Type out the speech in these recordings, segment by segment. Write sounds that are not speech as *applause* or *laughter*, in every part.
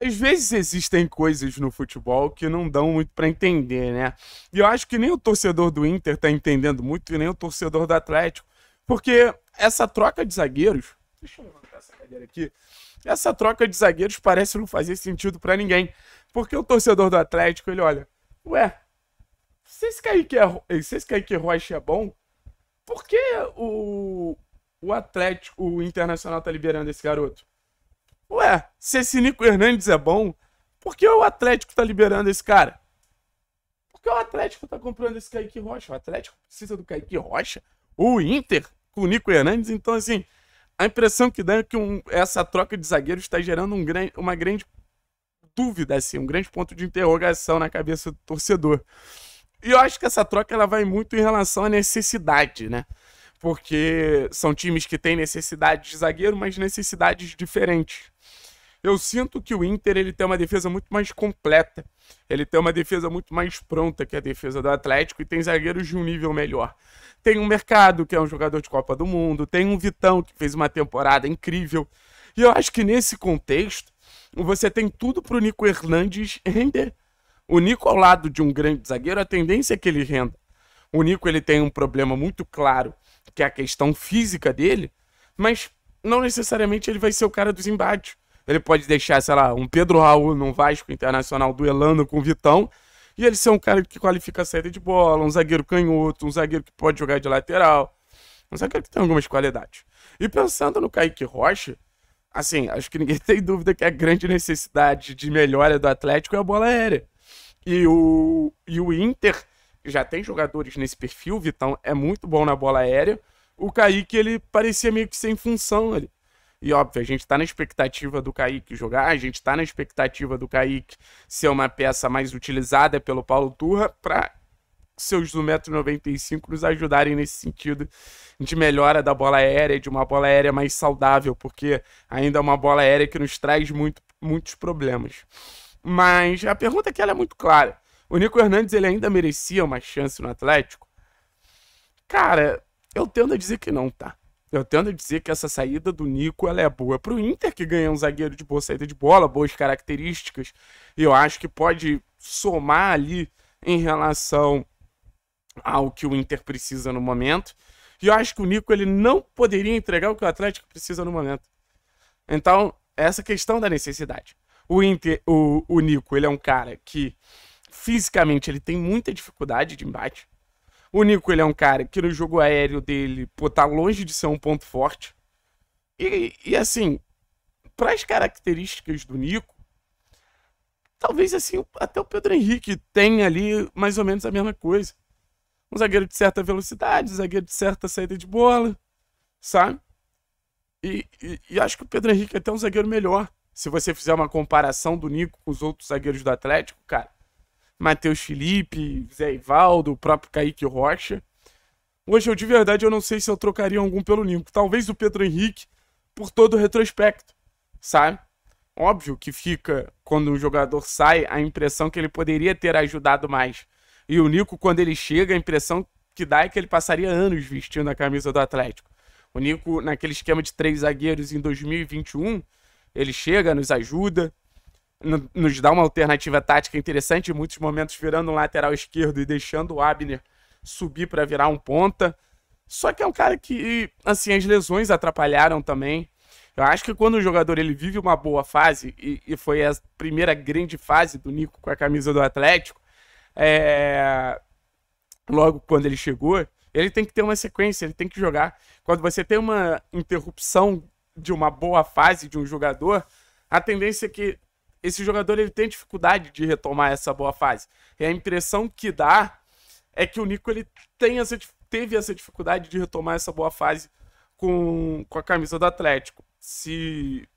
às vezes existem coisas no futebol que não dão muito para entender, né? E eu acho que nem o torcedor do Inter tá entendendo muito e nem o torcedor do Atlético, porque essa troca de zagueiros, deixa eu levantar essa cadeira aqui, essa troca de zagueiros parece não fazer sentido para ninguém, porque o torcedor do Atlético, ele olha, ué, se esse Kaique, é, se esse Kaique Rocha é bom, por que o, o Atlético, o Internacional tá liberando esse garoto? Ué, se esse Nico Hernandes é bom, por que o Atlético tá liberando esse cara? Por que o Atlético tá comprando esse Kaique Rocha? O Atlético precisa do Kaique Rocha? O Inter com o Nico Hernandes? Então, assim, a impressão que dá é que um, essa troca de zagueiros está gerando um uma grande dúvida, assim, um grande ponto de interrogação na cabeça do torcedor. E eu acho que essa troca ela vai muito em relação à necessidade, né? Porque são times que têm necessidade de zagueiro, mas necessidades diferentes. Eu sinto que o Inter ele tem uma defesa muito mais completa. Ele tem uma defesa muito mais pronta que a defesa do Atlético e tem zagueiros de um nível melhor. Tem um Mercado, que é um jogador de Copa do Mundo, tem um Vitão, que fez uma temporada incrível. E eu acho que nesse contexto, você tem tudo para o Nico Hernandes render. O Nico, ao lado de um grande zagueiro, a tendência é que ele renda. O Nico ele tem um problema muito claro, que é a questão física dele, mas não necessariamente ele vai ser o cara dos embates. Ele pode deixar, sei lá, um Pedro Raul num Vasco Internacional duelando com o Vitão. E ele ser um cara que qualifica a saída de bola, um zagueiro canhoto, um zagueiro que pode jogar de lateral. Um zagueiro que tem algumas qualidades. E pensando no Kaique Rocha, assim, acho que ninguém *laughs* tem dúvida que a grande necessidade de melhora do Atlético é a bola aérea. E o, e o Inter já tem jogadores nesse perfil, Vitão é muito bom na bola aérea. O Kaique, ele parecia meio que sem função ali. E óbvio, a gente está na expectativa do Kaique jogar, a gente está na expectativa do Kaique ser uma peça mais utilizada pelo Paulo Turra para seus 1,95m nos ajudarem nesse sentido de melhora da bola aérea, de uma bola aérea mais saudável, porque ainda é uma bola aérea que nos traz muito, muitos problemas. Mas a pergunta é que ela é muito clara. O Nico Hernandes ele ainda merecia uma chance no Atlético? Cara, eu tendo a dizer que não, tá? Eu tento dizer que essa saída do Nico ela é boa para o Inter, que ganha um zagueiro de boa saída de bola, boas características. E eu acho que pode somar ali em relação ao que o Inter precisa no momento. E eu acho que o Nico ele não poderia entregar o que o Atlético precisa no momento. Então, essa questão da necessidade. O Inter, o, o Nico, ele é um cara que fisicamente ele tem muita dificuldade de embate. O Nico, ele é um cara que no jogo aéreo dele, pô, tá longe de ser um ponto forte. E, e assim, para as características do Nico, talvez assim, até o Pedro Henrique tenha ali mais ou menos a mesma coisa. Um zagueiro de certa velocidade, um zagueiro de certa saída de bola, sabe? E, e, e acho que o Pedro Henrique é até um zagueiro melhor. Se você fizer uma comparação do Nico com os outros zagueiros do Atlético, cara, Matheus Felipe, Zé Ivaldo, o próprio Kaique Rocha. Hoje eu de verdade eu não sei se eu trocaria algum pelo Nico. Talvez o Pedro Henrique por todo o retrospecto, sabe? Óbvio que fica quando um jogador sai a impressão que ele poderia ter ajudado mais. E o Nico, quando ele chega, a impressão que dá é que ele passaria anos vestindo a camisa do Atlético. O Nico, naquele esquema de três zagueiros em 2021, ele chega, nos ajuda, nos dá uma alternativa tática interessante, em muitos momentos virando um lateral esquerdo e deixando o Abner subir para virar um ponta. Só que é um cara que, assim, as lesões atrapalharam também. Eu acho que quando o jogador ele vive uma boa fase, e, e foi a primeira grande fase do Nico com a camisa do Atlético, é... logo quando ele chegou, ele tem que ter uma sequência, ele tem que jogar. Quando você tem uma interrupção de uma boa fase de um jogador, a tendência é que esse jogador ele tem dificuldade de retomar essa boa fase. E a impressão que dá é que o Nico ele tem essa, teve essa dificuldade de retomar essa boa fase com, com a camisa do Atlético. Se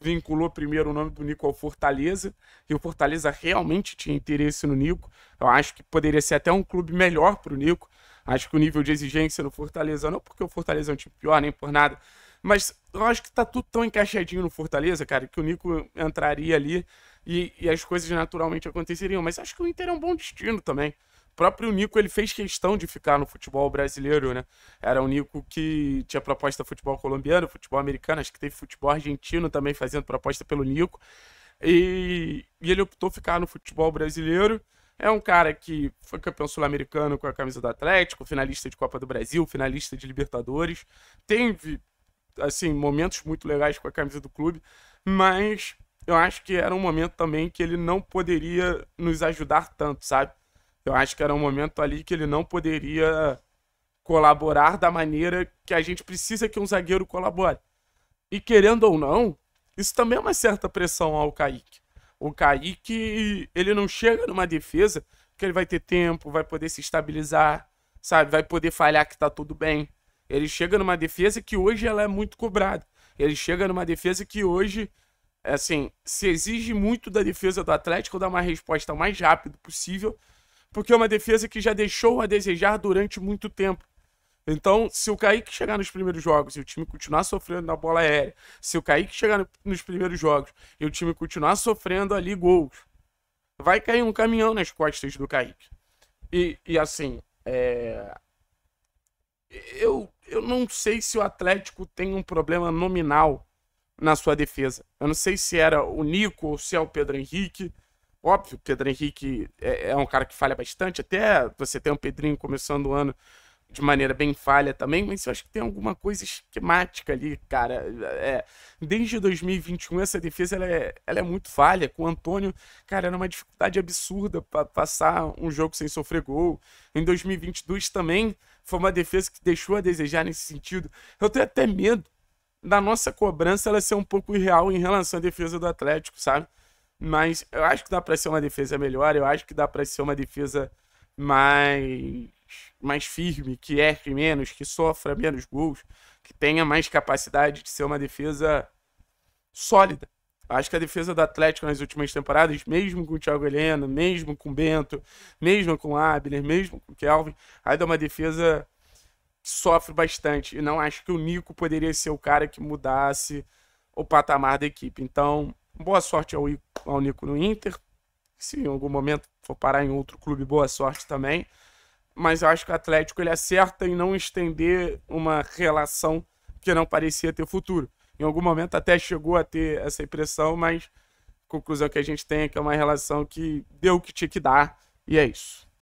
vinculou primeiro o nome do Nico ao Fortaleza, e o Fortaleza realmente tinha interesse no Nico. Eu acho que poderia ser até um clube melhor para o Nico. Acho que o nível de exigência no Fortaleza, não porque o Fortaleza é um time pior, nem por nada, mas eu acho que tá tudo tão encaixadinho no Fortaleza, cara, que o Nico entraria ali e, e as coisas naturalmente aconteceriam. Mas acho que o Inter é um bom destino também. O próprio Nico ele fez questão de ficar no futebol brasileiro, né? Era o Nico que tinha proposta futebol colombiano, futebol americano, acho que teve futebol argentino também fazendo proposta pelo Nico. E, e ele optou ficar no futebol brasileiro. É um cara que foi campeão sul-americano com a camisa do Atlético, finalista de Copa do Brasil, finalista de Libertadores. Teve assim, momentos muito legais com a camisa do clube, mas eu acho que era um momento também que ele não poderia nos ajudar tanto, sabe? Eu acho que era um momento ali que ele não poderia colaborar da maneira que a gente precisa que um zagueiro colabore. E querendo ou não, isso também é uma certa pressão ao Kaique. O Kaique, ele não chega numa defesa que ele vai ter tempo, vai poder se estabilizar, sabe? Vai poder falhar que tá tudo bem. Ele chega numa defesa que hoje ela é muito cobrada. Ele chega numa defesa que hoje, assim, se exige muito da defesa do Atlético dar uma resposta o mais rápido possível, porque é uma defesa que já deixou a desejar durante muito tempo. Então, se o Kaique chegar nos primeiros jogos e o time continuar sofrendo na bola aérea, se o Kaique chegar no, nos primeiros jogos e o time continuar sofrendo ali gols, vai cair um caminhão nas costas do Kaique. E, e assim, é... eu eu não sei se o Atlético tem um problema nominal na sua defesa. Eu não sei se era o Nico ou se é o Pedro Henrique. Óbvio, o Pedro Henrique é, é um cara que falha bastante. Até você tem um Pedrinho começando o ano de maneira bem falha também, mas eu acho que tem alguma coisa esquemática ali, cara. É, desde 2021, essa defesa ela é, ela é muito falha. Com o Antônio, cara, era uma dificuldade absurda para passar um jogo sem sofrer gol. Em 2022 também, foi uma defesa que deixou a desejar nesse sentido. Eu tenho até medo da nossa cobrança ela ser um pouco irreal em relação à defesa do Atlético, sabe? Mas eu acho que dá para ser uma defesa melhor, eu acho que dá para ser uma defesa mais mais firme, que erre menos, que sofra menos gols, que tenha mais capacidade de ser uma defesa sólida, Acho que a defesa do Atlético nas últimas temporadas, mesmo com o Thiago Helena, mesmo com o Bento, mesmo com o Abner, mesmo com o Kelvin, ainda é uma defesa que sofre bastante. E não acho que o Nico poderia ser o cara que mudasse o patamar da equipe. Então, boa sorte ao, ao Nico no Inter. Se em algum momento for parar em outro clube, boa sorte também. Mas eu acho que o Atlético ele acerta em não estender uma relação que não parecia ter futuro em algum momento até chegou a ter essa impressão, mas a conclusão que a gente tem é que é uma relação que deu o que tinha que dar, e é isso.